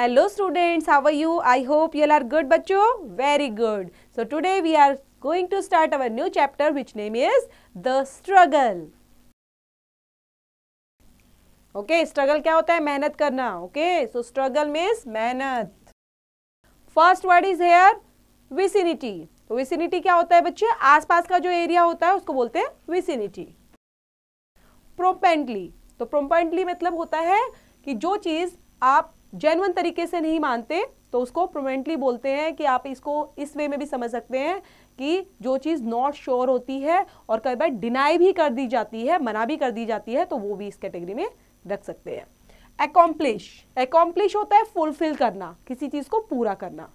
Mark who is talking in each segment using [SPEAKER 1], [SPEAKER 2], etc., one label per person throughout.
[SPEAKER 1] Hello students how are you I hope you are good बच्चो very good so today we are going to start our new chapter which name is the struggle okay struggle क्या होता है मेहनत करना okay so struggle means मेहनत first word is here vicinity vicinity क्या होता है बच्चे आसपास का जो एरिया होता है उसको बोलते हैं विसिनिटी प्रोपेंटली तो प्रोपेंटली मतलब होता है कि जो चीज आप जेनवन तरीके से नहीं मानते तो उसको प्रोमेंटली बोलते हैं कि आप इसको इस वे में भी समझ सकते हैं कि जो चीज़ नॉट श्योर होती है और कई बार डिनाई भी कर दी जाती है मना भी कर दी जाती है तो वो भी इस कैटेगरी में रख सकते हैं एकॉम्प्लिश एकॉम्प्लिश होता है फुलफिल करना किसी चीज़ को पूरा करना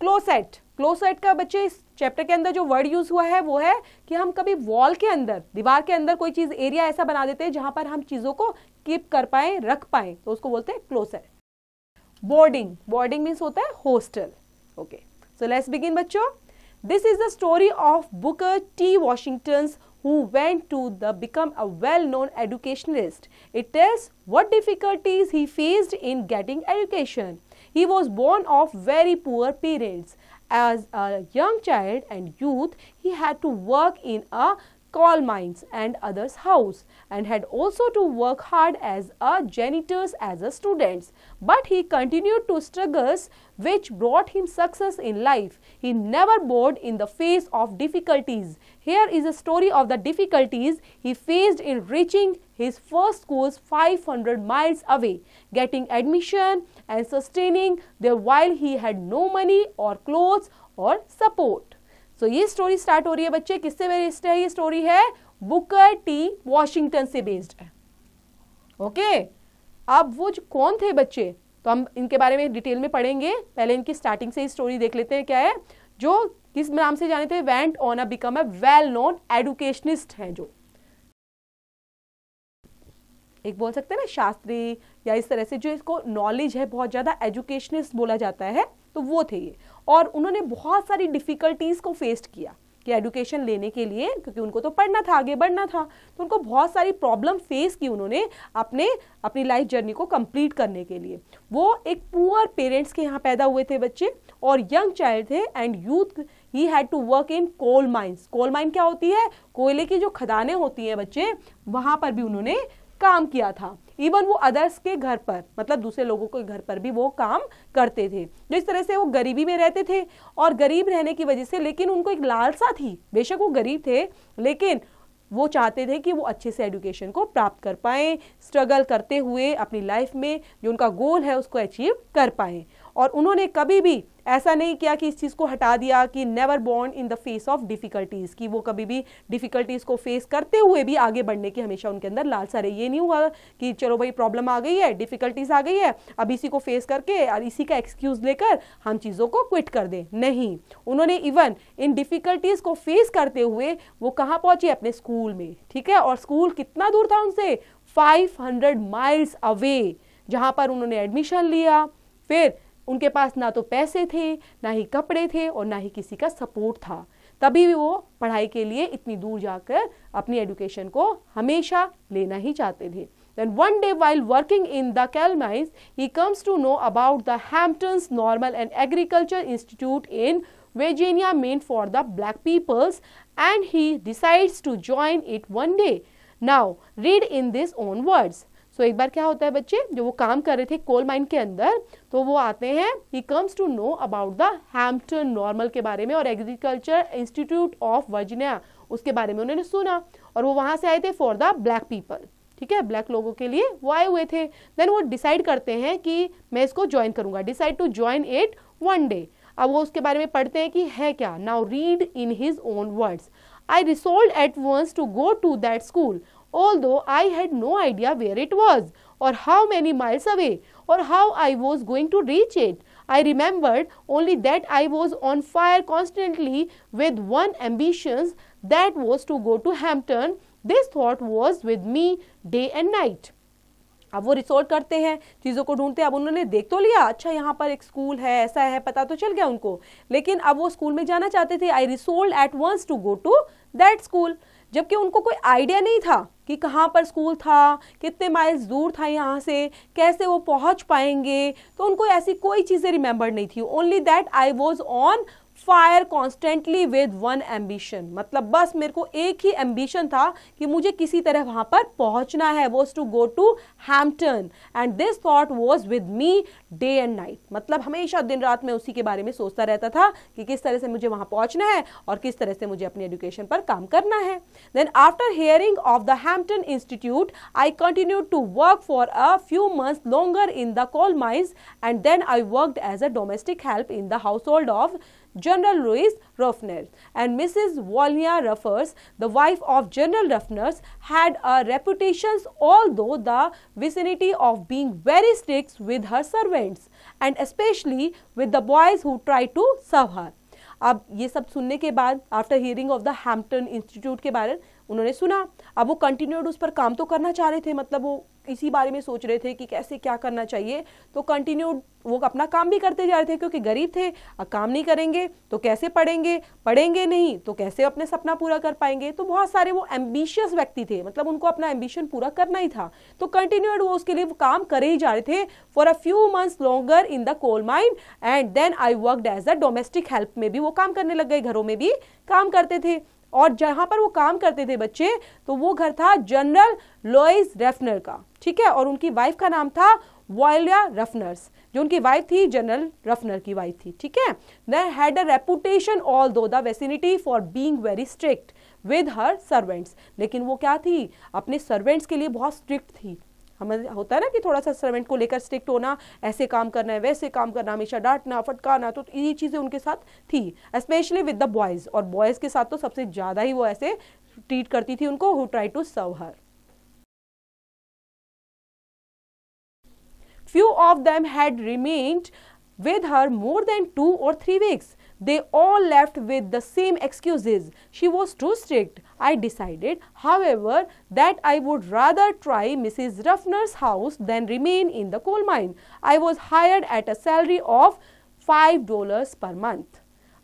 [SPEAKER 1] क्लोसेट क्लोसेट का बच्चे इस चैप्टर के अंदर जो वर्ड यूज हुआ है वो है कि हम कभी वॉल के अंदर दीवार के अंदर कोई चीज एरिया ऐसा बना देते हैं जहां पर हम चीजों को कीप कर पाए रख पाए तो उसको बोलते हैं क्लोजर बोर्डिंग बोर्डिंग मीन्स होता है hostel okay so let's begin बच्चों this is the story of booker t washington's who went to the become a well known educationalist it tells what difficulties he faced in getting education he was born of very poor parents as a young child and youth he had to work in a coal mines and others house and had also to work hard as a janitors as a students but he continued to struggles which brought him success in life he never bored in the face of difficulties here is a story of the difficulties he faced in reaching his first schools 500 miles away getting admission and sustaining there while he had no money or clothes or support so so, ये story start हो रही है बच्चे किससे based है ये story है Booker T Washington से बेस्ड है ओके okay? अब वो जो कौन थे बच्चे तो हम इनके बारे में डिटेल में पढ़ेंगे पहले इनकी स्टार्टिंग से ही स्टोरी देख लेते हैं क्या है जो किस नाम से जाने थे went on a become a well known educationist हैं जो एक बोल सकते हैं ना शास्त्री या इस तरह से जो इसको नॉलेज है बहुत ज़्यादा एजुकेशनिस्ट बोला जाता है तो वो थे ये और उन्होंने बहुत सारी डिफ़िकल्टीज़ को फेस किया कि एडुकेशन लेने के लिए क्योंकि उनको तो पढ़ना था आगे बढ़ना था तो उनको बहुत सारी प्रॉब्लम फेस की उन्होंने अपने अपनी लाइफ जर्नी को कंप्लीट करने के लिए वो एक पुअर पेरेंट्स के यहाँ पैदा हुए थे बच्चे और यंग चाइल्ड थे and youth he had to work in coal mines coal mine क्या होती है कोयले की जो खदानें होती हैं बच्चे वहाँ पर भी उन्होंने काम किया था इवन वो अदर्स के घर पर मतलब दूसरे लोगों के घर पर भी वो काम करते थे जो तो इस तरह से वो गरीबी में रहते थे और गरीब रहने की वजह से लेकिन उनको एक लालसा थी बेशक वो गरीब थे लेकिन वो चाहते थे कि वो अच्छे से एडुकेशन को प्राप्त कर पाएँ स्ट्रगल करते हुए अपनी लाइफ में जो उनका गोल है उसको अचीव कर पाएँ और उन्होंने कभी भी ऐसा नहीं किया कि इस चीज़ को हटा दिया कि never born in the face of difficulties कि वो कभी भी डिफ़िकल्टीज़ को फेस करते हुए भी आगे बढ़ने की हमेशा उनके अंदर लालसा रही ये नहीं हुआ कि चलो भाई प्रॉब्लम आ गई है डिफ़िकल्टीज़ आ गई है अब इसी को फेस करके और इसी का एक्सक्यूज़ लेकर हम चीज़ों को क्विट कर दें नहीं उन्होंने इवन इन डिफ़िकल्टीज़ को फेस करते हुए वो कहाँ पहुँचे अपने स्कूल में ठीक है और स्कूल कितना दूर था उनसे फाइव माइल्स अवे जहाँ पर उन्होंने एडमिशन लिया फिर उनके पास ना तो पैसे थे ना ही कपड़े थे और ना ही किसी का सपोर्ट था तभी भी वो पढ़ाई के लिए इतनी दूर जाकर अपनी एडुकेशन को हमेशा लेना ही चाहते थे then one day while working in the coal mines he comes to know about the Hamptons normal and agriculture institute in Virginia meant for the black peoples and he decides to join it one day now read in this own words so तो so, एक बार क्या होता है बच्चे जो वो काम कर रहे थे कोल माइन के अंदर तो वो आते हैं he comes to know about the Hampton normal के बारे में और एग्रीकल्चर इंस्टीट्यूट ऑफ वर्जिनिया उसके बारे में उन्होंने सुना और वो वहाँ से आए थे फॉर द ब्लैक पीपल ठीक है ब्लैक लोगों के लिए वो आए हुए थे देन वो डिसाइड करते हैं कि मैं इसको ज्वाइन करूंगा decide to join it one day अब वो उसके बारे में पढ़ते हैं कि है क्या now read in his own words I resolved at once to go to that school although I had no idea where it was or how many miles away or how I was going to reach it. I remembered only that I was on fire constantly with one ambition that was to go to Hampton. This thought was with me day and night. अब वो resort करते हैं चीज़ों को ढूंढते हैं अब उन्होंने देख तो लिया अच्छा यहाँ पर एक स्कूल है ऐसा है पता तो चल गया उनको लेकिन अब वो स्कूल में जाना चाहते थे I resolved at once to go to that school जबकि उनको कोई आइडिया नहीं था कि कहाँ पर स्कूल था कितने माइल्स दूर था यहाँ से कैसे वो पहुँच पाएंगे तो उनको ऐसी कोई चीज़ें रिमेंबर नहीं थी only that I was on fire constantly with one ambition मतलब बस मेरे को एक ही एम्बिशन था कि मुझे किसी तरह वहां पर पहुंचना है was to go to Hampton and this thought was with me day and night मतलब हमेशा दिन रात में उसी के बारे में सोचता रहता था कि किस तरह से मुझे वहां पहुंचना है और किस तरह से मुझे अपनी एजुकेशन पर काम करना है then after hearing of the Hampton institute I continue to work for a few months in the coal mines and then I work as a domestic help in the household of General Louis Ruffner. And Mrs. Volnia Ruffers, the wife of General Ruffner, had a reputation although the vicinity of being very strict with her servants and especially with the boys who tried to serve her. अब ये सब सुनने के बाद after hearing of the Hampton institute के बारे उन्होंने सुना अब वो कंटिन्यूड उस पर काम तो करना चाह रहे थे मतलब वो इसी बारे में सोच रहे थे कि कैसे क्या करना चाहिए तो कंटिन्यूड वो अपना काम भी करते जा रहे थे क्योंकि गरीब थे अब काम नहीं करेंगे तो कैसे पढ़ेंगे पढ़ेंगे नहीं तो कैसे अपने सपना पूरा कर पाएंगे तो बहुत सारे वो एम्बिशियस व्यक्ति थे मतलब उनको अपना एम्बिशन पूरा करना ही था तो कंटिन्यूड वो उसके लिए वो काम करे ही जा रहे थे for a few months longer in the coal mine and then I worked as a domestic help में भी वो काम करने लग गए घरों में भी काम करते थे और जहाँ पर वो काम करते थे बच्चे तो वो घर था जनरल लोइस रेफनर का ठीक है और उनकी वाइफ का नाम था वॉयलिया रफनर्स जो उनकी वाइफ थी जनरल रफनर की वाइफ थी ठीक है there had a reputation although the vicinity for being very strict with her servants लेकिन वो क्या थी अपने सर्वेंट्स के लिए बहुत स्ट्रिक्ट थी हमें होता है ना कि थोड़ा सा सर्वेंट को लेकर स्ट्रिक्ट होना ऐसे काम करना है वैसे काम करना हमेशा डांटना फटकाना तो ये चीज़ें उनके साथ थी स्पेशली विद द बॉयज़ और बॉयज़ के साथ तो सबसे ज़्यादा ही वो ऐसे ट्रीट करती थी उनको who try to serve her few of them had remained with her more than two or three weeks They all left with the same excuses. She was too strict. I decided, however, that I would rather try Mrs. Ruffner's house than remain in the coal mine. I was hired at a salary of $5 per month.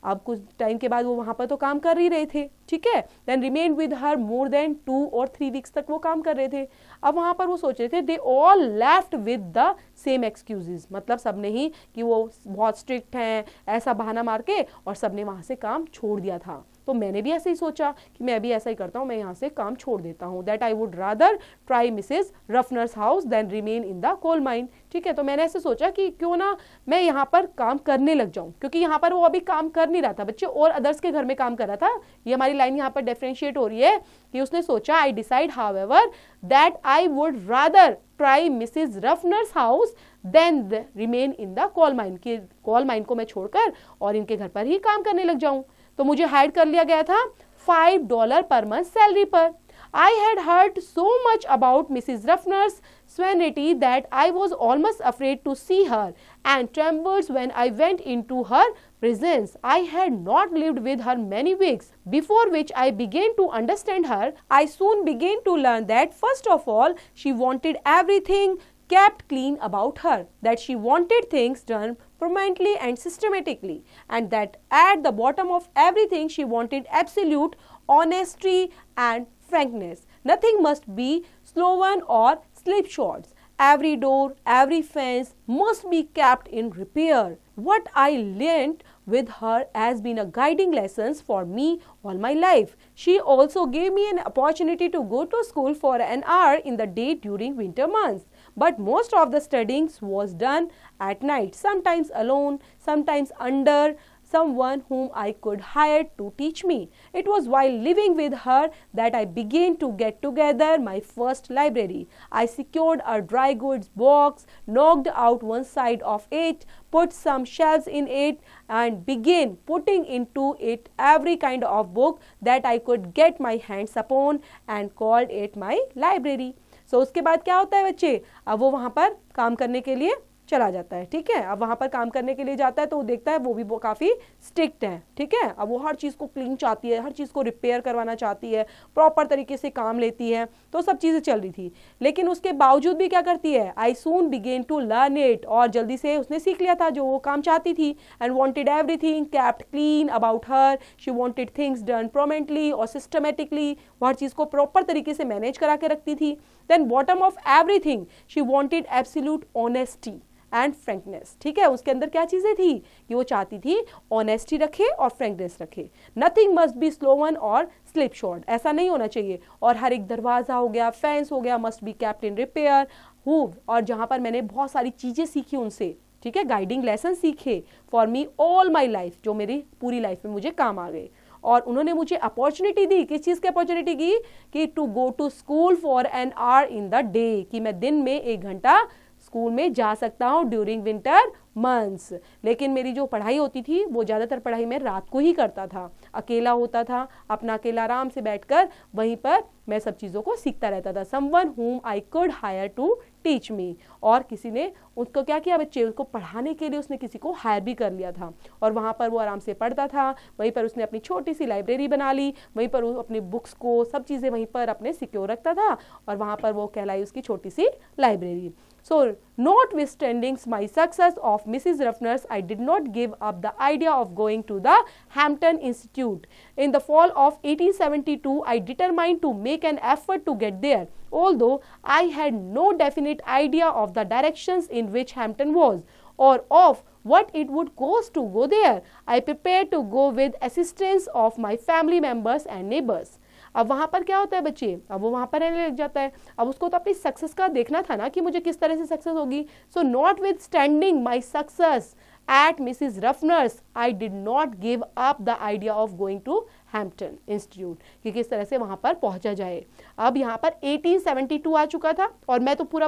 [SPEAKER 1] अब कुछ time के बाद वो वहाँ पर तो काम कर ही रहे थे ठीक है then remain with her more than two और थ्री वीक्स तक वो काम कर रहे थे अब वहाँ पर वो सोच रहे थे they all left with the same excuses मतलब सब ने ही कि वो बहुत स्ट्रिक्ट हैं ऐसा बहाना मार के और सब ने वहाँ से काम छोड़ दिया था तो मैंने भी ऐसे ही सोचा कि मैं भी ऐसा ही करता हूँ मैं यहाँ से काम छोड़ देता हूँ that I would rather try Mrs Ruffner's house than remain in the coal mine ठीक है तो मैंने ऐसे सोचा कि क्यों ना मैं यहाँ पर काम करने लग जाऊँ क्योंकि यहाँ पर वो अभी काम कर नहीं रहा था बच्चे और अदर्स के घर में काम कर रहा था ये हमारी लाइन यहाँ पर डिफ्रेंशिएट हो रही है कि उसने सोचा I decide however that I would rather try Mrs Ruffner's house than remain in the coal mine की कॉल माइन को मैं छोड़कर और इनके घर पर ही काम करने लग जाऊँ तो मुझे हायर कर लिया गया था five dollar per month salary पर I had heard so much about Mrs Ruffner's severity that I was almost afraid to see her and trembled when I went into her presence I had not lived with her many weeks before which I began to understand her I soon began to learn that first of all she wanted everything kept clean about her, that she wanted things done permanently and systematically, and that at the bottom of everything she wanted absolute honesty and frankness. Nothing must be sloven or slipshod. Every door, every fence must be kept in repair. What I learnt with her has been a guiding lesson for me all my life. She also gave me an opportunity to go to school for an hour in the day during winter months but most of the studying was done at night, sometimes alone, sometimes under someone whom I could hire to teach me. It was while living with her that I began to get together my first library. I secured a dry goods box, knocked out one side of it, put some shelves in it and began putting into it every kind of book that I could get my hands upon and called it my library. So उसके बाद क्या होता है बच्चे अब वो वहाँ पर काम करने के लिए चला जाता है ठीक है अब वहाँ पर काम करने के लिए जाता है तो वो देखता है वो भी वो काफ़ी स्ट्रिक्ट है ठीक है अब वो हर चीज़ को क्लीन चाहती है हर चीज़ को रिपेयर करवाना चाहती है प्रॉपर तरीके से काम लेती है तो सब चीज़ें चल रही थी लेकिन उसके बावजूद भी क्या करती है I soon began to learn it और जल्दी से उसने सीख लिया था जो वो काम चाहती थी and wanted everything kept clean about her she wanted things done promptly और सिस्टमेटिकली वो हर चीज़ को प्रॉपर तरीके से मैनेज करा के रखती थी then bottom of everything she wanted absolute honesty and frankness ठीक है उसके अंदर क्या चीज़ें थी कि वो चाहती थी ऑनेस्टी रखे और फ्रेंकनेस रखे नथिंग मस्ट बी स्लोवन और स्लिप शॉर्ट ऐसा नहीं होना चाहिए और हर एक दरवाज़ा हो गया फैंस हो गया must be kept in repair हु और जहाँ पर मैंने बहुत सारी चीज़ें सीखी उनसे ठीक है गाइडिंग लेसन सीखे for me all my life जो मेरी पूरी लाइफ में मुझे काम आ गए और उन्होंने मुझे अपॉर्चुनिटी दी किस चीज़ की अपॉर्चुनिटी की कि to go to school for an hour in the day कि मैं दिन में एक घंटा स्कूल में जा सकता हूँ ड्यूरिंग विंटर मंथ्स लेकिन मेरी जो पढ़ाई होती थी वो ज़्यादातर पढ़ाई मैं रात को ही करता था अकेला होता था अपना अकेला आराम से बैठ वहीं पर मैं सब चीज़ों को सीखता रहता था someone whom I could hire to teach me और किसी ने उसको क्या किया बच्चे उसको पढ़ाने के लिए उसने किसी को हायर भी कर लिया था और वहाँ पर वो आराम से पढ़ता था वहीं पर उसने अपनी छोटी सी लाइब्रेरी बना ली वहीं पर वो अपनी बुक्स को सब चीज़ें वहीं पर अपने सिक्योर रखता था और वहाँ पर वो कहलाई उसकी छोटी सी library so notwithstanding my success of Mrs. Ruffner's, I did not give up the idea of going to the Hampton Institute. In the fall of 1872, I determined to make an effort to get there, although I had no definite idea of the directions in which Hampton was or of what it would cost to go there. I prepared to go with assistance of my family members and neighbors. अब वहाँ पर क्या होता है बच्चे अब वो वहाँ पर रहने लग जाता है अब उसको तो अपनी सक्सेस का देखना था ना कि मुझे किस तरह से सक्सेस होगी so notwithstanding my success at Mrs Ruffner's I did not give up the idea of going to Hampton Institute कि किस तरह से वहाँ पर पहुँचा जाए अब यहाँ पर 1872 आ चुका था और मैं तो पूरा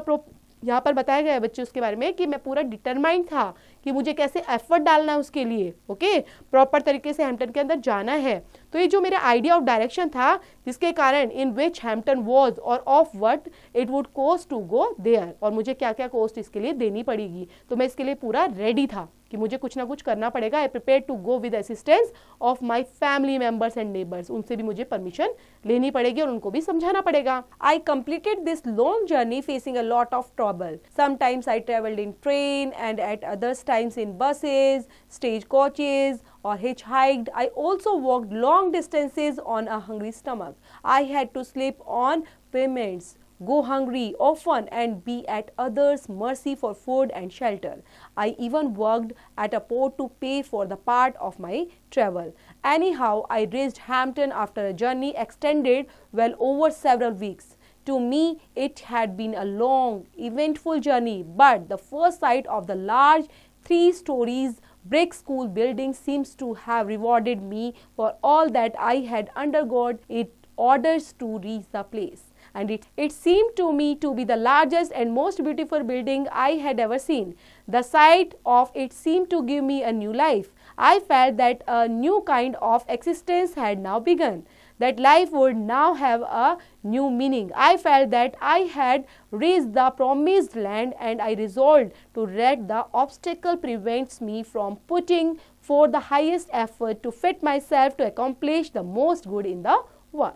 [SPEAKER 1] यहाँ पर बताया गया है बच्चे उसके बारे में कि मैं पूरा डिटरमाइंड था कि मुझे कैसे एफर्ट डालना है उसके लिए ओके प्रॉपर तरीके से हैम्पटन के अंदर जाना है तो ये जो मेरा आइडिया ऑफ डायरेक्शन था जिसके कारण in which Hampton was or of what it would cost to go there और मुझे क्या क्या कोस्ट इसके लिए देनी पड़ेगी तो मैं इसके लिए पूरा रेडी था कि मुझे कुछ ना कुछ करना पड़ेगा I prepare to go with assistance of my family members and neighbours उनसे भी मुझे परमिशन लेनी पड़ेगी और उनको भी समझाना पड़ेगा I completed this long journey facing a lot of trouble sometimes I travelled in train and at others times in buses stage coaches or hitch hitchhiked. I also walk long distances on a hungry stomach I had to sleep on pavements go hungry often and be at others' mercy for food and shelter. I even worked at a port to pay for the part of my travel. Anyhow, I reached Hampton after a journey extended well over several weeks. To me, it had been a long, eventful journey, but the first sight of the large three stories brick school building seems to have rewarded me for all that I had undergone. It orders to reach the place and it, it seemed to me to be the largest and most beautiful building I had ever seen. The sight of it seemed to give me a new life. I felt that a new kind of existence had now begun, that life would now have a new meaning. I felt that I had reached the promised land and I resolved to let the obstacle prevents me from putting forth the highest effort to fit myself to accomplish the most good in the world.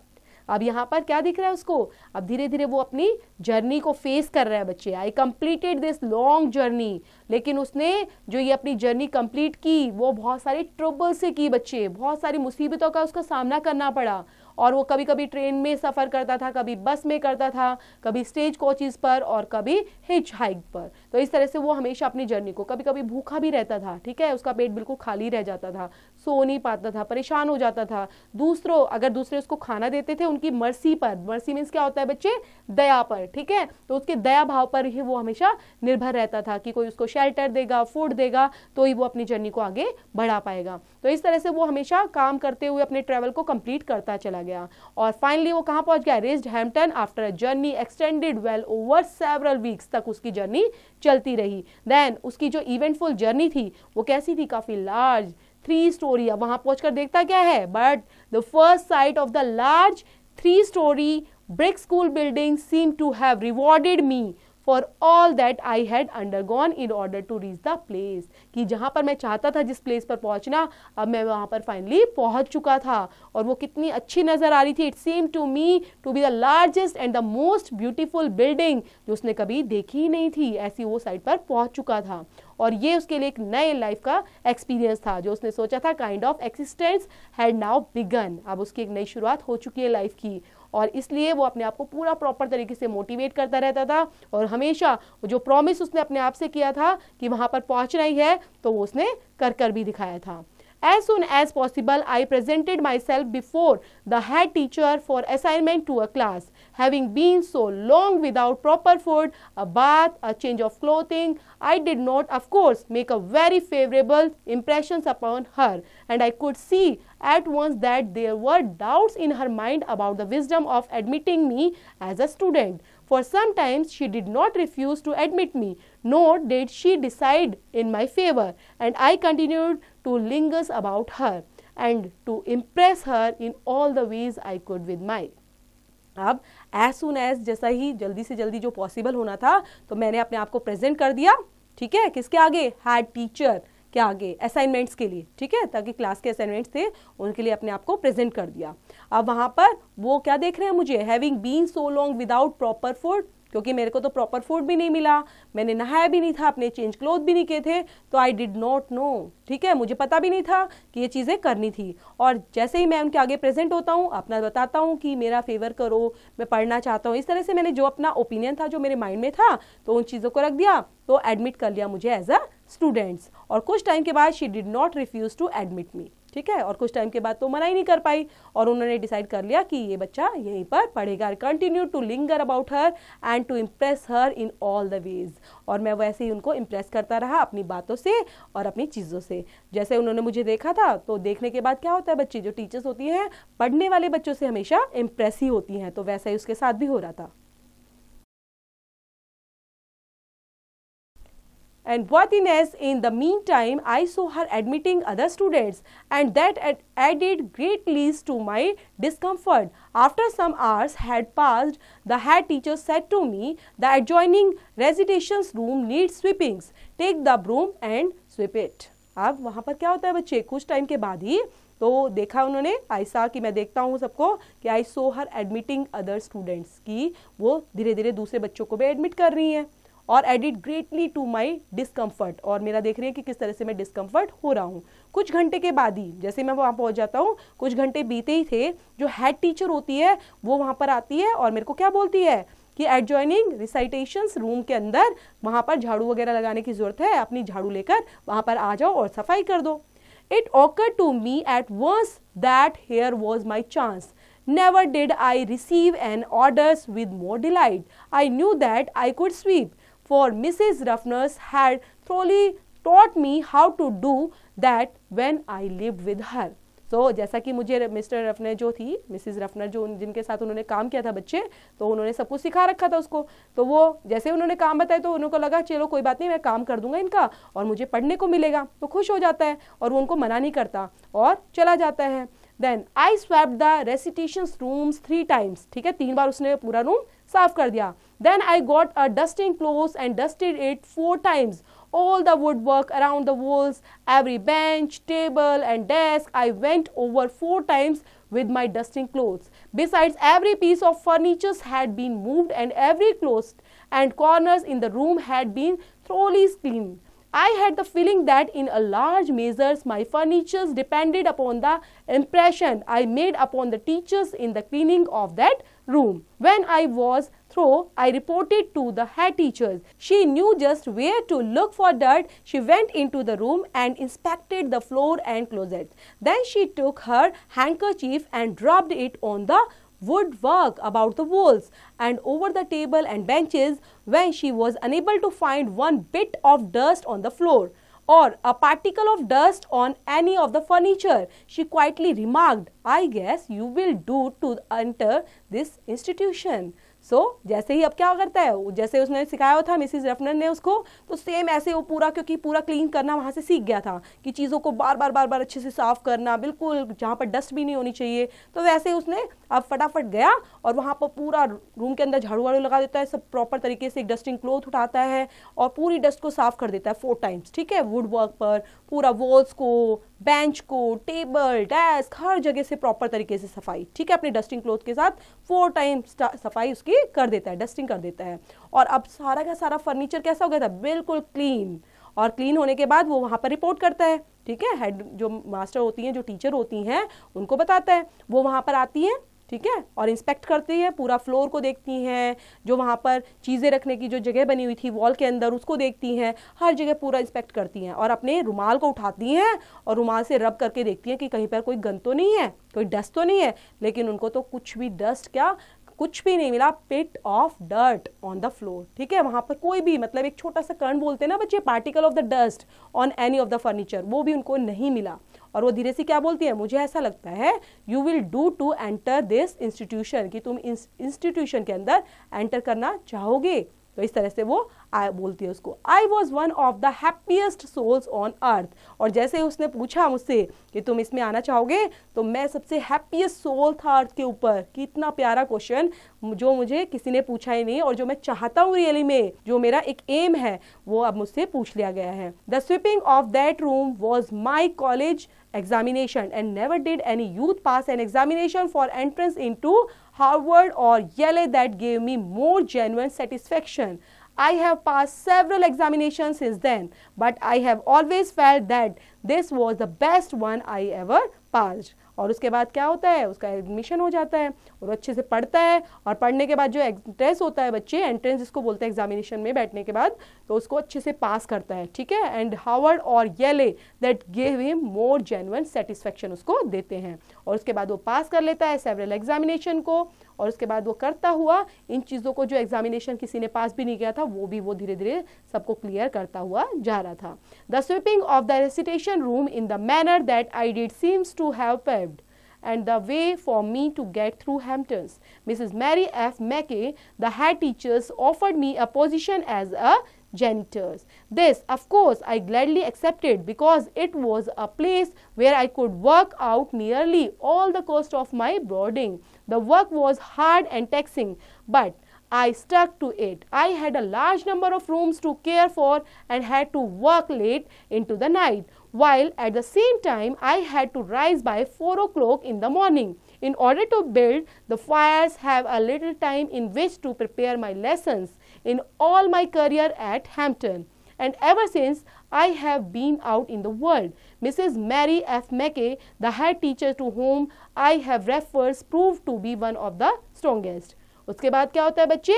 [SPEAKER 1] अब यहाँ पर क्या दिख रहा है उसको अब धीरे धीरे वो अपनी जर्नी को फेस कर रहा है बच्चे I completed this long journey लेकिन उसने जो ये अपनी जर्नी कंप्लीट की वो बहुत सारी ट्रबल से की बच्चे बहुत सारी मुसीबतों का उसका सामना करना पड़ा और वो कभी कभी ट्रेन में सफ़र करता था कभी बस में करता था कभी स्टेज कोचिज पर और कभी हिच हाइक पर तो इस तरह से वो हमेशा अपनी जर्नी को कभी कभी भूखा भी रहता था ठीक है उसका पेट बिल्कुल खाली रह जाता था सो नहीं पाता था परेशान हो जाता था दूसरों अगर दूसरे उसको खाना देते थे उनकी मर्सी पर मर्सी मीन्स क्या होता है बच्चे दया पर ठीक है तो उसके दया भाव पर ही वो हमेशा निर्भर रहता था कि कोई उसको शेल्टर देगा फूड देगा तो ही वो अपनी जर्नी को आगे बढ़ा पाएगा तो इस तरह से वो हमेशा काम करते हुए अपने ट्रेवल को कम्प्लीट करता चला गया और फाइनली वो कहाँ पहुँच गया reached Hampton after a journey extended well over several weeks तक उसकी जर्नी चलती रही देन उसकी जो इवेंटफुल जर्नी थी वो कैसी थी काफ़ी लार्ज थ्री स्टोरी अब वहां पहुंचकर देखता क्या है but the first sight of the large three storey brick school building seem to have rewarded me for all that I had undergone in order to reach the place कि जहाँ पर मैं चाहता था जिस प्लेस पर पहुँचना अब मैं वहाँ पर फाइनली पहुँच चुका था और वो कितनी अच्छी नज़र आ रही थी it seem to me to be the largest and the most beautiful building जो उसने कभी देखी ही नहीं थी ऐसी वो साइड पर पहुँच चुका था और ये उसके लिए एक नए लाइफ का एक्सपीरियंस था जो उसने सोचा था kind of existence had now begun अब उसकी एक नई शुरुआत हो चुकी है लाइफ की और इसलिए वो अपने आप को पूरा प्रॉपर तरीके से मोटिवेट करता रहता था और हमेशा जो प्रॉमिस उसने अपने आप से किया था कि वहाँ पर पहुँच ही है तो वो उसने कर कर भी दिखाया था as soon as possible i presented myself before the head teacher for assignment to a class having been so long without proper food, a bath, a change of clothing, I did not, of course, make a very favorable impressions upon her, and I could see at once that there were doubts in her mind about the wisdom of admitting me as a student. For some she did not refuse to admit me, nor did she decide in my favor, and I continued to linger about her and to impress her in all the ways I could with my. अब as soon as जैसा ही जल्दी से जल्दी जो possible होना था तो मैंने अपने आप को प्रेजेंट कर दिया ठीक है किसके आगे हैड टीचर के आगे असाइनमेंट्स के लिए ठीक है ताकि क्लास के असाइनमेंट्स थे उनके लिए अपने आप को प्रेजेंट कर दिया अब वहाँ पर वो क्या देख रहे हैं मुझे having been so long without proper food क्योंकि मेरे को तो प्रॉपर फूड भी नहीं मिला मैंने नहाया भी नहीं था अपने चेंज क्लोथ भी नहीं किए थे तो आई डिड नॉट नो ठीक है मुझे पता भी नहीं था कि ये चीज़ें करनी थी और जैसे ही मैं उनके आगे प्रेजेंट होता हूँ अपना बताता हूँ कि मेरा फेवर करो मैं पढ़ना चाहता हूँ इस तरह से मैंने जो अपना ओपिनियन था जो मेरे माइंड में था तो उन चीज़ों को रख दिया तो एडमिट कर लिया मुझे एज अ स्टूडेंट्स और कुछ टाइम के बाद she did not refuse to admit me ठीक है और कुछ टाइम के बाद तो मना ही नहीं कर पाई और उन्होंने डिसाइड कर लिया कि ये बच्चा यहीं पर पढ़ेगा continue to linger about her and to impress her in all the ways और मैं वैसे ही उनको इम्प्रेस करता रहा अपनी बातों से और अपनी चीज़ों से जैसे उन्होंने मुझे देखा था तो देखने के बाद क्या होता है बच्चे जो टीचर्स होती हैं पढ़ने वाले बच्चों से हमेशा इम्प्रेस ही होती हैं तो वैसा ही उसके साथ भी हो रहा था and what in as in the meantime i saw her admitting other students and that ad added greatly to my discomfort after some hours had passed the head teacher said to me the adjoining residence room needs sweepings take the broom and sweep it ab wahan par kya hota hai bachche kuch time ke baad hi तो देखा उन्होंने ऐसा कि मैं देखता हूँ सबको कि I saw her admitting other students की वो धीरे धीरे दूसरे बच्चों को भी एडमिट कर रही हैं और added greatly to my discomfort और मेरा देख रहे हैं कि किस तरह से मैं डिस्कम्फर्ट हो रहा हूँ कुछ घंटे के बाद ही जैसे मैं वहाँ पहुँच जाता हूँ कुछ घंटे बीते ही थे जो हेड टीचर होती है वो वहाँ पर आती है और मेरे को क्या बोलती है कि एडजॉइनिंग रिसाइटेशन रूम के अंदर वहाँ पर झाड़ू वगैरह लगाने की ज़रूरत है अपनी झाड़ू लेकर वहाँ पर आ जाओ और सफाई कर दो it occur to me at once that here was my chance never did I receive an orders with more delight I knew that I could sweep for Mrs. Ruffner's had thoroughly taught me how to do that when I lived with her. तो so, जैसा कि मुझे mister रफनर जो थी मिसिज रफनर जो जिनके साथ उन्होंने काम किया था बच्चे तो उन्होंने सब कुछ सिखा रखा था उसको तो वो जैसे उन्होंने काम बताया तो उनको लगा चलो कोई बात नहीं मैं काम कर दूंगा इनका और मुझे पढ़ने को मिलेगा तो खुश हो जाता है और वो उनको मना नहीं करता और चला जाता है Then I swept the recitation rooms three times. ठीक है तीन बार उसने पूरा रूम साफ कर दिया then I got a dusting cloth and dusted it four times all the woodwork around the walls, every bench, table and desk. I went over four times with my dusting cloth. Besides, every piece of furniture had been moved and every closed and corners in the room had been thoroughly cleaned. I had the feeling that in a large measures my furnitures depended upon the impression I made upon the teachers in the cleaning of that room. When I was through, I reported to the head teachers. She knew just where to look for dirt. She went into the room and inspected the floor and closet. Then she took her handkerchief and dropped it on the would work about the walls and over the table and benches when she was unable to find one bit of dust on the floor or a particle of dust on any of the furniture. She quietly remarked, I guess you will do to enter this institution. So so, जैसे ही अब क्या करता है जैसे उसने सिखाया था मिसिज रेफनर ने उसको तो सेम ऐसे वो पूरा क्योंकि पूरा क्लीन करना वहाँ से सीख गया था कि चीज़ों को बार बार बार बार अच्छे से साफ़ करना बिल्कुल जहाँ पर डस्ट भी नहीं होनी चाहिए तो वैसे उसने अब फटाफट गया और वहाँ पर पूरा रूम के अंदर झाड़ू वाड़ू लगा देता है सब प्रॉपर तरीके से एक डस्टिंग क्लोथ उठाता है और पूरी डस्ट को साफ़ कर देता है फोर टाइम्स ठीक है वुड वर्क पर पूरा वॉल्स को बेंच को टेबल डेस्क हर जगह से प्रॉपर तरीके से सफाई ठीक है अपने डस्टिंग क्लोथ के साथ फोर टाइम्स सफाई उसकी के कर देता है डस्टिंग कर देता है और अब सारा का सारा फर्नीचर कैसा हो गया था बिल्कुल क्लीन और क्लीन होने के बाद वो वहाँ पर रिपोर्ट करता है ठीक है हेड जो मास्टर होती हैं जो टीचर होती हैं उनको बताता है वो वहाँ पर आती हैं ठीक है और इंस्पेक्ट करती है पूरा फ्लोर को देखती हैं जो वहाँ पर चीज़ें रखने की जो जगह बनी हुई थी वॉल के अंदर उसको देखती हैं हर जगह पूरा इंस्पेक्ट करती हैं और अपने रुमाल को उठाती हैं और रुमाल से रब करके देखती हैं कि कहीं पर कोई गंद तो नहीं है कोई डस्ट तो नहीं है लेकिन उनको तो कुछ भी डस्ट क्या कुछ भी नहीं मिला bit of dirt on the floor ठीक है वहां पर कोई भी मतलब एक छोटा सा कर्ण बोलते हैं ना बच्चे particle of the dust on any of the furniture वो भी उनको नहीं मिला और वो धीरे से क्या बोलती है मुझे ऐसा लगता है you will do to enter this institution कि तुम इंस्टीट्यूशन के अंदर एंटर करना चाहोगे तो इस तरह से वो आई बोलती है उसको I was one of the happiest souls on earth और जैसे उसने पूछा मुझसे कि तुम इसमें आना चाहोगे तो मैं सबसे हैप्पीएस्ट सोल था अर्थ के ऊपर कितना प्यारा क्वेश्चन जो मुझे किसी ने पूछा ही नहीं और जो मैं चाहता हूँ रियली में जो मेरा एक एम है वो अब मुझसे पूछ लिया गया है the sweeping of that room was my college examination and never did any youth pass an examination for entrance into Harvard or Yale that gave me more genuine satisfaction. I have passed several examinations since then, but I have always felt that this was the best one I ever pass और उसके बाद क्या होता है उसका admission हो जाता है और अच्छे से पढ़ता है और पढ़ने के बाद जो एंट्रेंस होता है बच्चे एंट्रेंस जिसको बोलते हैं एग्जामिनेशन में बैठने के बाद तो उसको अच्छे से पास करता है ठीक है and Harvard or Yale that gave him more genuine satisfaction उसको देते हैं और उसके बाद वो पास कर लेता है सेवरल एग्जामिनेशन को और उसके बाद वो करता हुआ इन चीज़ों को जो एग्जामिनेशन किसी ने पास भी नहीं किया था वो भी वो धीरे धीरे सबको क्लियर करता हुआ जा रहा था the sweeping of the recitation room in the manner that I did seems to have paved and the way for me to get through Hamptons. Mrs. Mary F. Mackey, the head teacher, offered me a position as a janitor. This, of course, I gladly accepted because it was a place where I could work out nearly all the cost of my boarding. The work was hard and taxing, but I stuck to it. I had a large number of rooms to care for and had to work late into the night while at the same time I had to rise by 4 o'clock in the morning. In order to build the fires, have a little time in which to prepare my lessons in all my career at Hampton. And ever since, I have been out in the world. Mrs. Mary F. Mackay, the head teacher to whom I have referred, proved to be one of the strongest. उसके बाद क्या होता है बच्चे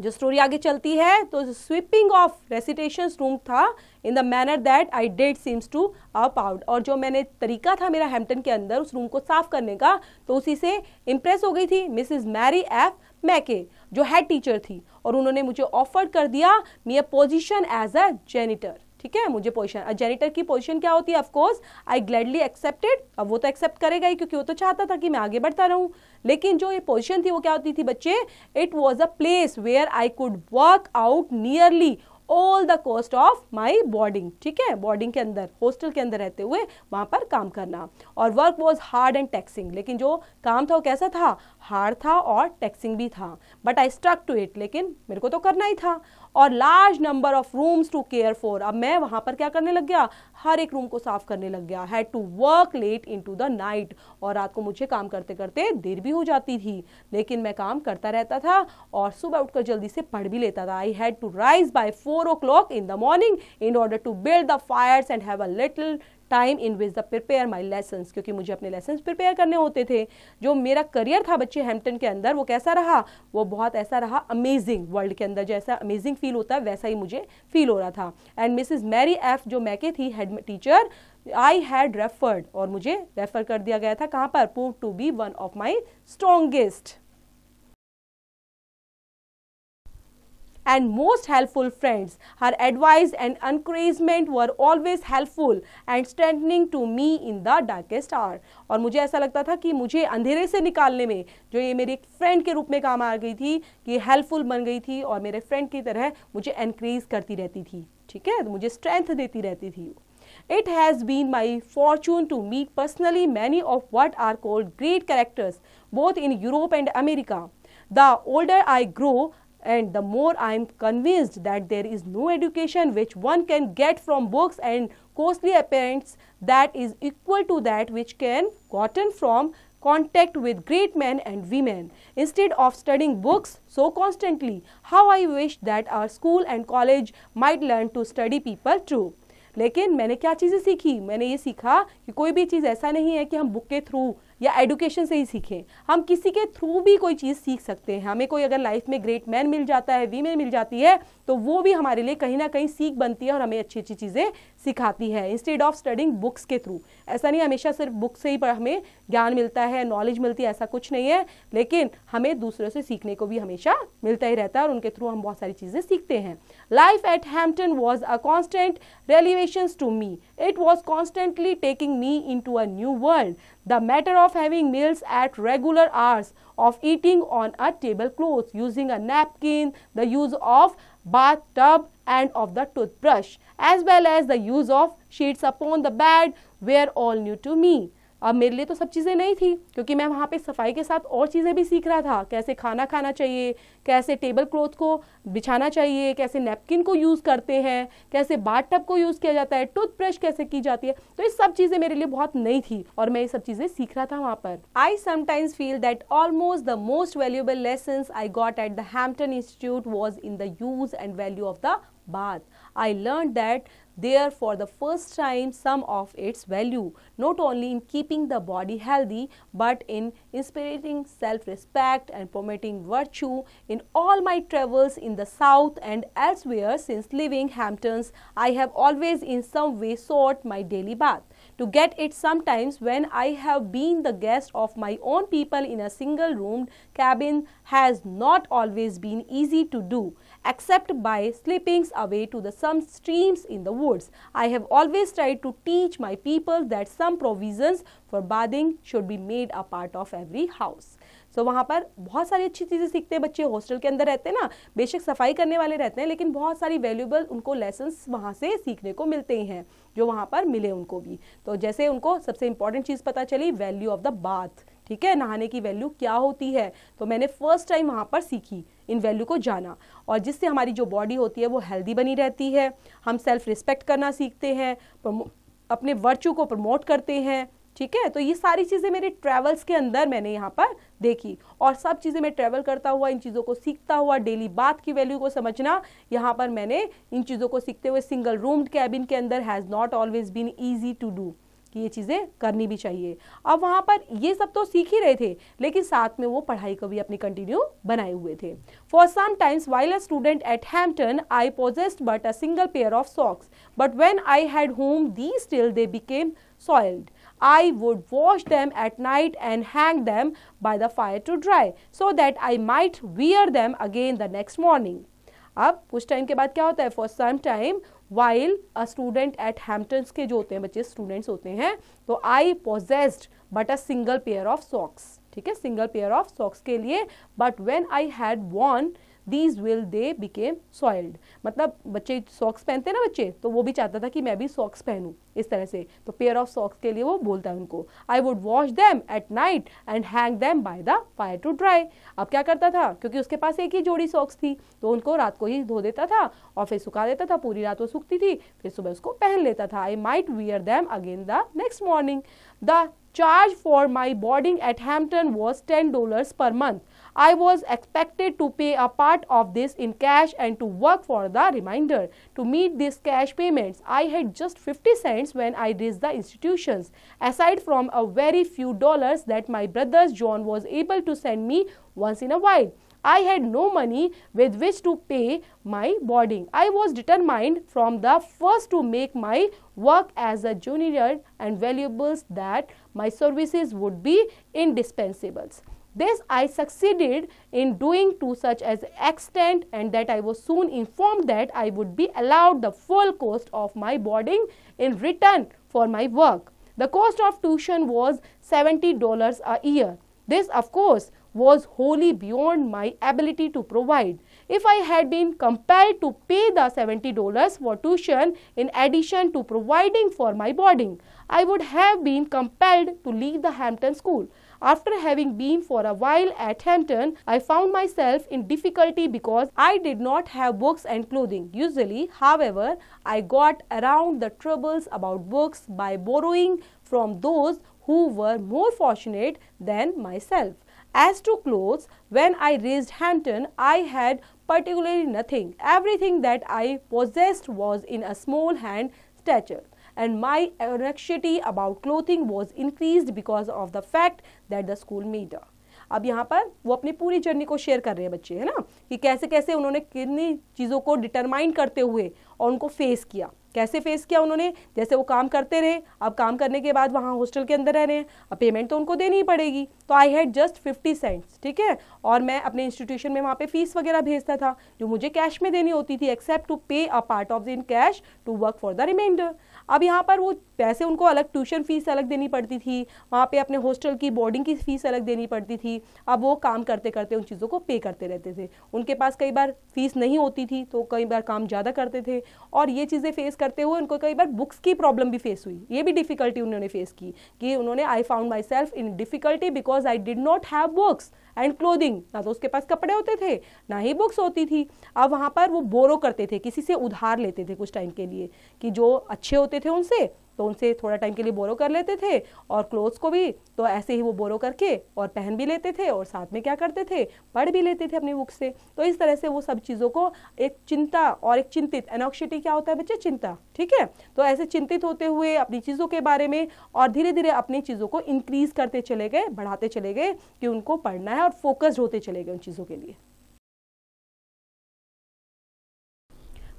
[SPEAKER 1] जो story आगे चलती है तो स्वीपिंग ऑफ रेसिटेशन रूम था in the manner that I did seems to up out और जो मैंने तरीका था मेरा हेम्पटन के अंदर उस रूम को साफ करने का तो उसी से इम्प्रेस हो गई थी मिसिज मैरी एफ मैके जो हेड टीचर थी और उन्होंने मुझे ऑफर कर दिया me a position as a janitor ठीक है मुझे पोजिशन जेनेटर की पोजिशन क्या होती है ऑफकोर्स आई ग्लैडली एक्सेप्टेड अब वो तो एक्सेप्ट करेगा ही क्योंकि वो तो चाहता था कि मैं आगे बढ़ता रहूँ लेकिन जो ये पोजिशन थी वो क्या होती थी बच्चे it was a place where I could work out nearly all the cost of my boarding ठीक है बॉर्डिंग के अंदर हॉस्टल के अंदर रहते हुए वहाँ पर काम करना और work was hard and taxing लेकिन जो काम था वो कैसा था हार्ड था और टैक्सिंग भी था but I stuck to it लेकिन मेरे को तो करना ही था और large number of rooms to care for अब मैं वहां पर क्या करने लग गया हर एक रूम को साफ करने लग गया had to work late into the night और रात को मुझे काम करते करते देर भी हो जाती थी लेकिन मैं काम करता रहता था और सुबह उठकर जल्दी से पढ़ भी लेता था I had to rise by four o'clock in the morning in order to build the fires and have a little time in which to prepare my lesson क्योंकि मुझे अपने लेसन प्रिपेयर करने होते थे जो मेरा करियर था बच्चे हैम्पटन के अंदर वो कैसा रहा वो बहुत ऐसा रहा अमेजिंग वर्ल्ड के अंदर जैसा अमेजिंग फील होता है वैसा ही मुझे फील हो रहा था एंड मिसिज मैरी एफ जो मैके थी head teacher I had referred और मुझे रेफर कर दिया गया था कहाँ पर prove to be one of my strongest and most helpful friends. Her advice and encouragement were always helpful and strengthening to me in the darkest hour. और मुझे ऐसा लगता था कि मुझे अंधेरे से निकालने में जो ये मेरी एक फ्रेंड के रूप में काम आ गई थी ये हेल्पफुल बन गई थी और मेरे फ्रेंड की तरह मुझे एनकरेज करती रहती थी ठीक है mujhe strength deti rehti thi It has been my fortune to meet personally many of what are called great characters, both in Europe and America. The older I grow, and the more I am convinced that there is no education which one can get from books and costly appearance that is equal to that which can gotten from contact with great men and women. Instead of studying books so constantly, how I wish that our school and college might learn to study people too. लेकिन मैंने क्या चीज़ें सीखी मैंने ये सीखा कि कोई भी चीज़ ऐसा नहीं है कि हम बुक के थ्रू या एडुकेशन से ही सीखें हम किसी के थ्रू भी कोई चीज़ सीख सकते हैं हमें कोई अगर लाइफ में ग्रेट मैन मिल जाता है वीमेन मिल जाती है तो वो भी हमारे लिए कहीं ना कहीं सीख बनती है और हमें अच्छी अच्छी चीज़ें सिखाती है इंस्टेड ऑफ स्टडिंग बुक्स के थ्रू ऐसा नहीं हमेशा सिर्फ बुक से ही हमें ज्ञान मिलता है नॉलेज मिलती है ऐसा कुछ नहीं है लेकिन हमें दूसरों से सीखने को भी हमेशा मिलता ही रहता है और उनके थ्रू हम बहुत सारी चीज़ें सीखते हैं life at Hampton was a constant revelation to me it was constantly taking me into a new world the matter of having meals at regular hours of eating on a tablecloth, using a napkin, the use of bathtub and of the toothbrush, as well as the use of sheets upon the bed were all new to me. अब मेरे लिए तो सब चीज़ें नहीं थी क्योंकि मैं वहाँ पे सफाई के साथ और चीज़ें भी सीख रहा था कैसे खाना खाना चाहिए कैसे टेबल क्लॉथ को बिछाना चाहिए कैसे नैपकिन को यूज़ करते हैं कैसे बाथ टब को यूज़ किया जाता है टूथब्रश कैसे की जाती है तो ये सब चीज़ें मेरे लिए बहुत नई थी और मैं ये सब चीज़ें सीख रहा था वहाँ पर I sometimes feel that almost the most valuable lesson I got at the Hampton Institute was in the use and value of the bath I learn that there for the first time some of its value, not only in keeping the body healthy, but in inspiring self-respect and promoting virtue. In all my travels in the south and elsewhere since leaving Hamptons, I have always in some way sought my daily bath to get it sometimes when I have been the guest of my own people in a single roomed cabin has not always been easy to do except by slipping away to the some streams in the woods. I have always tried to teach my people that some provisions for bathing should be made a part of every house. So so, वहाँ पर बहुत सारी अच्छी चीज़ें सीखते हैं बच्चे hostel के अंदर रहते हैं ना बेशक सफाई करने वाले रहते हैं लेकिन बहुत सारी वैल्यूबल उनको लेसन्स वहाँ से सीखने को मिलते ही हैं जो वहाँ पर मिले उनको भी तो जैसे उनको सबसे इंपॉर्टेंट चीज़ पता चली वैल्यू ऑफ द बाथ ठीक है नहाने की वैल्यू क्या होती है तो मैंने फर्स्ट टाइम वहाँ पर सीखी इन वैल्यू को जाना और जिससे हमारी जो बॉडी होती है वो हेल्दी बनी रहती है हम सेल्फ रिस्पेक्ट करना सीखते हैं अपने वर्चू को प्रमोट करते हैं ठीक है तो ये सारी चीज़ें मेरे ट्रैवल्स के अंदर मैंने यहाँ पर देखी और सब चीज़ें मैं ट्रैवल करता हुआ इन चीज़ों को सीखता हुआ डेली बात की वैल्यू को समझना यहाँ पर मैंने इन चीज़ों को सीखते हुए सिंगल रूम्ड कैबिन के अंदर has not always been easy to do कि ये चीज़ें करनी भी चाहिए अब वहाँ पर ये सब तो सीख ही रहे थे लेकिन साथ में वो पढ़ाई को भी अपनी कंटिन्यू बनाए हुए थे for some times while a student at Hampton I possessed but a single pair of socks but when I had worn the still they became soiled I would wash them at night and hang them by the fire to dry so that I might wear them again the next morning. अब कुछ time के बाद क्या होता है for some time while a student at Hampton's के जो होते हैं बच्चे स्टूडेंट्स होते हैं तो I possessed but a single pair of socks ठीक है सिंगल पेयर ऑफ सॉक्स के लिए but when I had worn these will they became soiled मतलब बच्चे सॉक्स पहनते हैं ना बच्चे तो वो भी चाहता था कि मैं भी सॉक्स पहनूँ इस तरह से तो पेयर ऑफ सॉक्स के लिए वो बोलता है उनको I would wash them at night and hang them by the fire to dry अब क्या करता था क्योंकि उसके पास एक ही जोड़ी सॉक्स थी तो उनको रात को ही धो देता था और फिर सुखा देता था पूरी रात वो सूखती थी फिर सुबह उसको पहन लेता था I might wear them again the next morning the charge for my boarding at Hampton was ten dollars per month I was expected to pay a part of this in cash and to work for the remainder. To meet these cash payments, I had just 50 cents when I reached the institutions, aside from a very few dollars that my brother John was able to send me once in a while. I had no money with which to pay my boarding. I was determined from the first to make my work as a junior and valuables that my services would be indispensables. This I succeeded in doing to such as extent and that I was soon informed that I would be allowed the full cost of my boarding in return for my work. The cost of tuition was $70 a year. This of course was wholly beyond my ability to provide. If I had been compelled to pay the $70 for tuition in addition to providing for my boarding, I would have been compelled to leave the Hampton school. After having been for a while at Hampton, I found myself in difficulty because I did not have books and clothing. Usually, however, I got around the troubles about books by borrowing from those who were more fortunate than myself. As to clothes, when I reached Hampton, I had particularly nothing. Everything that I possessed was in a small hand stature. and my anxiety about clothing was increased because of the fact that the school made her. अब यहाँ पर वो अपनी पूरी journey को share कर रहे हैं बच्चे है ना कि कैसे कैसे उन्होंने कितनी चीज़ों को डिटरमाइन करते हुए और उनको फेस किया कैसे फेस किया उन्होंने जैसे वो काम करते रहे अब काम करने के बाद वहाँ हॉस्टल के अंदर रह रहे हैं अब पेमेंट तो उनको देनी ही पड़ेगी तो I had just fifty cents ठीक है और मैं अपने इंस्टीट्यूशन में वहाँ पर फीस वगैरह भेजता था जो मुझे कैश में देनी होती थी expected to pay a part of the in cash to work for the remainder अब यहाँ पर वो पैसे उनको अलग ट्यूशन फ़ीस अलग देनी पड़ती थी वहाँ पे अपने हॉस्टल की बोर्डिंग की फ़ीस अलग देनी पड़ती थी अब वो काम करते करते उन चीज़ों को पे करते रहते थे उनके पास कई बार फ़ीस नहीं होती थी तो कई बार काम ज़्यादा करते थे और ये चीज़ें फेस करते हुए उनको कई बार बुक्स की प्रॉब्लम भी फेस हुई ये भी डिफ़िकल्टी उन्होंने फेस की कि उन्होंने I found myself in difficulty because I did not have books and clothing ना तो उसके पास कपड़े होते थे ना ही बुक्स होती थी अब वहाँ पर वो बोरो करते थे किसी से उधार लेते थे कुछ टाइम के लिए कि जो अच्छे होते थे उनसे तो उनसे थोड़ा टाइम के लिए बोरो कर लेते थे और क्लोथ्स को भी तो ऐसे ही वो बोरो करके और पहन भी लेते थे और साथ में क्या करते थे पढ़ भी लेते थे अपनी बुक से तो इस तरह से वो सब चीज़ों को एक चिंता और एक चिंतित एनॉक्सिटी क्या होता है बच्चे चिंता ठीक है तो ऐसे चिंतित होते हुए अपनी चीज़ों के बारे में और धीरे धीरे अपनी चीज़ों को इंक्रीज करते चले गए बढ़ाते चले गए कि उनको पढ़ना है और फोकस्ड होते चले गए उन चीज़ों के लिए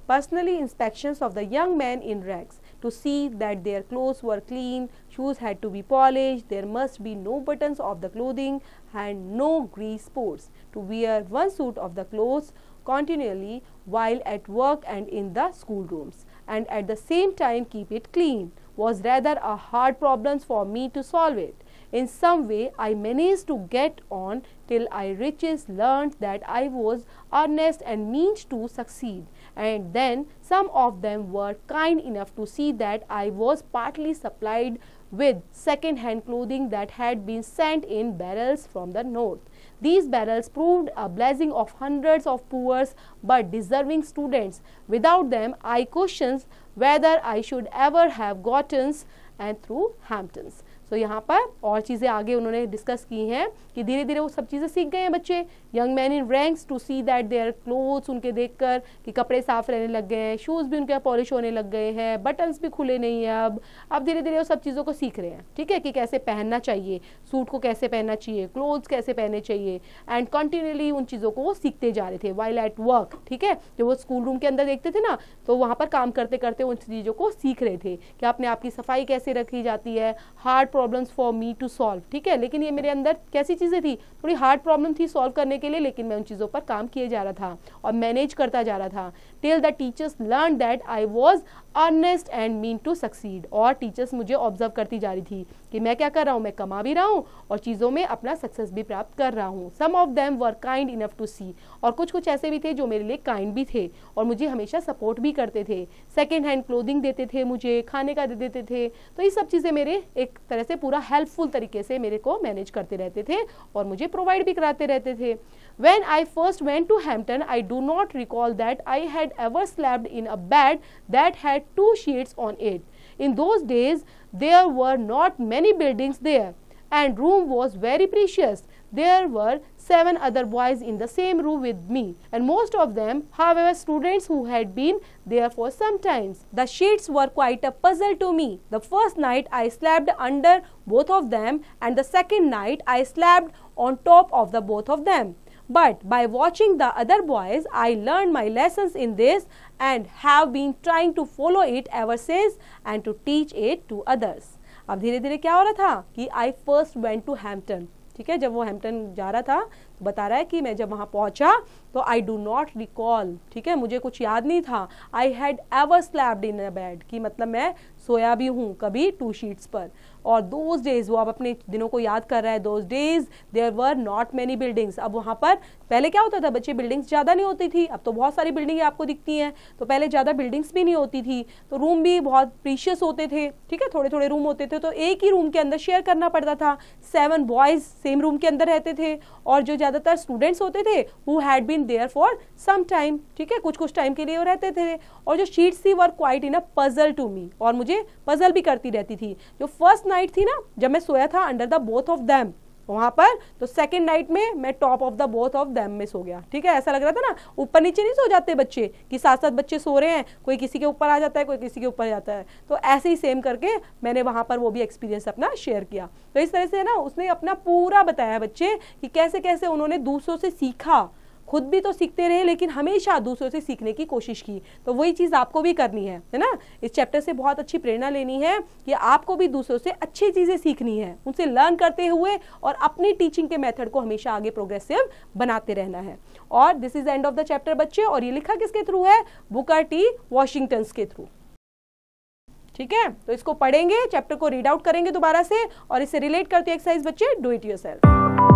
[SPEAKER 1] personally inspection of the young man in rags to see that their clothes were clean, shoes had to be polished, there must be no buttons of the clothing and no grease spots. To wear one suit of the clothes continually while at work and in the schoolrooms and at the same time keep it clean was rather a hard problem for me to solve it. In some way, I managed to get on till I riches learned that I was earnest and means to succeed and then some of them were kind enough to see that I was partly supplied with second hand clothing that had been sent in barrels from the north. These barrels proved a blessing of hundreds of poor but deserving students. Without them, I question whether I should ever have gotten and through Hamptons. तो यहाँ पर और चीज़ें आगे उन्होंने discuss की हैं कि धीरे धीरे वो सब चीज़ें सीख गए हैं बच्चे young man in rags to see that their clothes उनके देखकर कि कपड़े साफ रहने लग गए हैं शूज़ भी उनके पॉलिश होने लग गए हैं बटन्स भी खुले नहीं हैं अब अब धीरे धीरे वो सब चीज़ों को सीख रहे हैं ठीक है कि कैसे पहनना चाहिए सूट को कैसे पहनना चाहिए क्लोथ्स कैसे पहने चाहिए एंड कंटिन्यूली उन चीज़ों को वो सीखते जा रहे थे वाइल एट वर्क ठीक है जब वो स्कूल रूम के अंदर देखते थे ना तो वहाँ पर काम करते करते उन चीज़ों को सीख रहे थे कि अपने आपकी सफाई कैसे रखी जाती है hard problems for me to solve ठीक है लेकिन ये मेरे अंदर कैसी चीज़ें थी थोड़ी हार्ड प्रॉब्लम थी सॉल्व करने के लिए लेकिन मैं उन चीज़ों पर काम किए जा रहा था और मैनेज करता जा रहा था till the teachers learn that I was earnest and mean to succeed और टीचर्स मुझे ऑब्जर्व करती जा रही थी कि मैं क्या कर रहा हूँ मैं कमा भी रहा हूँ और चीज़ों में अपना सक्सेस भी प्राप्त कर रहा हूँ some of them were kind enough to see और कुछ कुछ ऐसे भी थे जो मेरे लिए काइंड भी थे और मुझे हमेशा सपोर्ट भी करते थे सेकेंड हैंड क्लोदिंग देते थे मुझे खाने का दे देते थे तो ये सब चीज़ें मेरे एक तरह से पूरा हेल्पफुल तरीके से मेरे को मैनेज करते रहते थे और मुझे प्रोवाइड भी कराते रहते थे When I first went to Hampton, I do not recall that I had ever slept in a bed that had two sheets on it. In those days, there were not many buildings there and room was very precious. There were seven other boys in the same room with me and most of them, however, students who had been there for some time. The sheets were quite a puzzle to me. The first night I slept under both of them and the second night I slept on top of the both of them. But by watching the other boys, I learned my lessons in this and have been trying to follow it ever since and to teach it to others. अब धीरे धीरे क्या हो रहा था कि I first went to Hampton ठीक है जब वो हैम्पटन जा रहा था तो बता रहा है कि मैं जब वहाँ पहुँचा तो आई डू नॉट रिकॉल ठीक है मुझे कुछ याद नहीं था I had ever slept in a bed कि मतलब मैं सोया भी हूँ कभी टू शीट्स पर और दोज डेज वो अब अपने दिनों को याद कर रहा है those days there were not many buildings अब वहाँ पर पहले क्या होता था बच्चे बिल्डिंग्स ज़्यादा नहीं होती थी अब तो बहुत सारी बिल्डिंग आपको दिखती हैं तो पहले ज़्यादा बिल्डिंग्स भी नहीं होती थी तो रूम भी बहुत प्रीशियस होते थे ठीक है थोड़े थोड़े रूम होते थे तो एक ही रूम के अंदर शेयर करना पड़ता था सेवन बॉयज़ सेम रूम के अंदर रहते थे और जो ज़्यादातर स्टूडेंट्स होते थे वो had been there for some time ठीक है कुछ कुछ टाइम के लिए वो रहते थे और जो शीट्स थी were quite in a puzzle to me और मुझे पजल भी करती रहती थी जो फर्स्ट नाइट थी ना जब मैं सोया था under the both of them तो वहां पर तो सेकेंड नाइट में मैं top of the both of them में सो गया ठीक है ऐसा लग रहा था ना ऊपर नीचे नहीं सो जाते बच्चे कि साथ साथ बच्चे सो रहे हैं कोई किसी के ऊपर आ जाता है कोई किसी के ऊपर जाता है तो ऐसे ही सेम करके मैंने वहां पर वो भी एक्सपीरियंस अपना शेयर किया तो इस तरह से ना उसने अपना पूरा बताया बच्चे कि कैसे कैसे उन्होंने दूसरों से सीखा खुद भी तो सीखते रहे लेकिन हमेशा दूसरों से सीखने की कोशिश की तो वही चीज़ आपको भी करनी है है ना इस चैप्टर से बहुत अच्छी प्रेरणा लेनी है कि आपको भी दूसरों से अच्छी चीज़ें सीखनी है उनसे लर्न करते हुए और अपनी टीचिंग के मेथड को हमेशा आगे प्रोग्रेसिव बनाते रहना है और this is end of the chapter बच्चे और ये लिखा किसके थ्रू है बुकर टी वॉशिंगटन के थ्रू ठीक है तो इसको पढ़ेंगे चैप्टर को रीड आउट करेंगे दोबारा से और इससे रिलेट करते एक्सरसाइज बच्चे डू इट योर सेल्फ